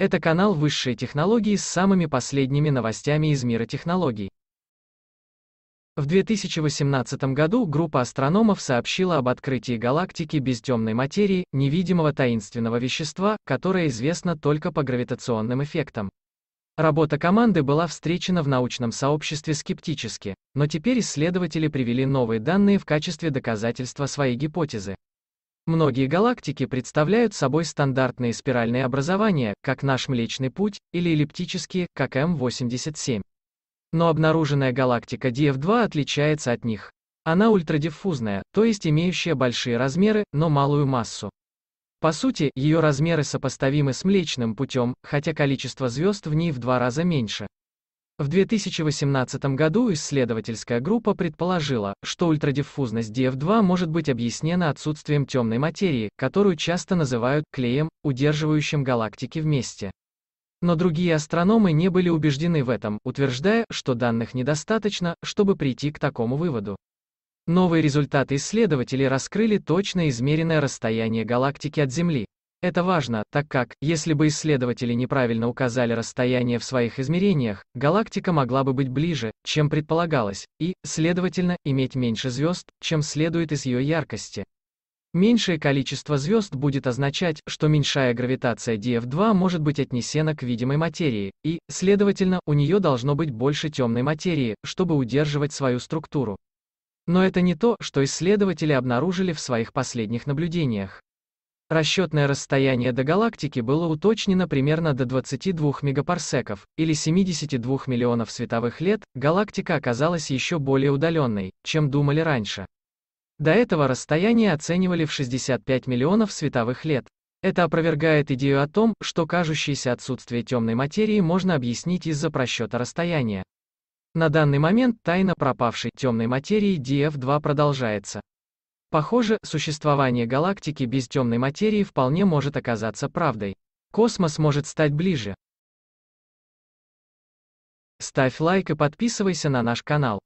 Это канал высшей технологии с самыми последними новостями из мира технологий. В 2018 году группа астрономов сообщила об открытии галактики без темной материи, невидимого таинственного вещества, которое известно только по гравитационным эффектам. Работа команды была встречена в научном сообществе скептически, но теперь исследователи привели новые данные в качестве доказательства своей гипотезы. Многие галактики представляют собой стандартные спиральные образования, как наш Млечный Путь, или эллиптические, как М87. Но обнаруженная галактика DF2 отличается от них. Она ультрадиффузная, то есть имеющая большие размеры, но малую массу. По сути, ее размеры сопоставимы с Млечным Путем, хотя количество звезд в ней в два раза меньше. В 2018 году исследовательская группа предположила, что ультрадиффузность DF2 может быть объяснена отсутствием темной материи, которую часто называют клеем, удерживающим галактики вместе. Но другие астрономы не были убеждены в этом, утверждая, что данных недостаточно, чтобы прийти к такому выводу. Новые результаты исследователей раскрыли точно измеренное расстояние галактики от Земли. Это важно, так как, если бы исследователи неправильно указали расстояние в своих измерениях, галактика могла бы быть ближе, чем предполагалось, и, следовательно, иметь меньше звезд, чем следует из ее яркости. Меньшее количество звезд будет означать, что меньшая гравитация DF2 может быть отнесена к видимой материи, и, следовательно, у нее должно быть больше темной материи, чтобы удерживать свою структуру. Но это не то, что исследователи обнаружили в своих последних наблюдениях. Расчетное расстояние до галактики было уточнено примерно до 22 мегапарсеков, или 72 миллионов световых лет, галактика оказалась еще более удаленной, чем думали раньше. До этого расстояние оценивали в 65 миллионов световых лет. Это опровергает идею о том, что кажущееся отсутствие темной материи можно объяснить из-за просчета расстояния. На данный момент тайна пропавшей темной материи DF2 продолжается. Похоже, существование галактики без темной материи вполне может оказаться правдой. Космос может стать ближе. Ставь лайк и подписывайся на наш канал.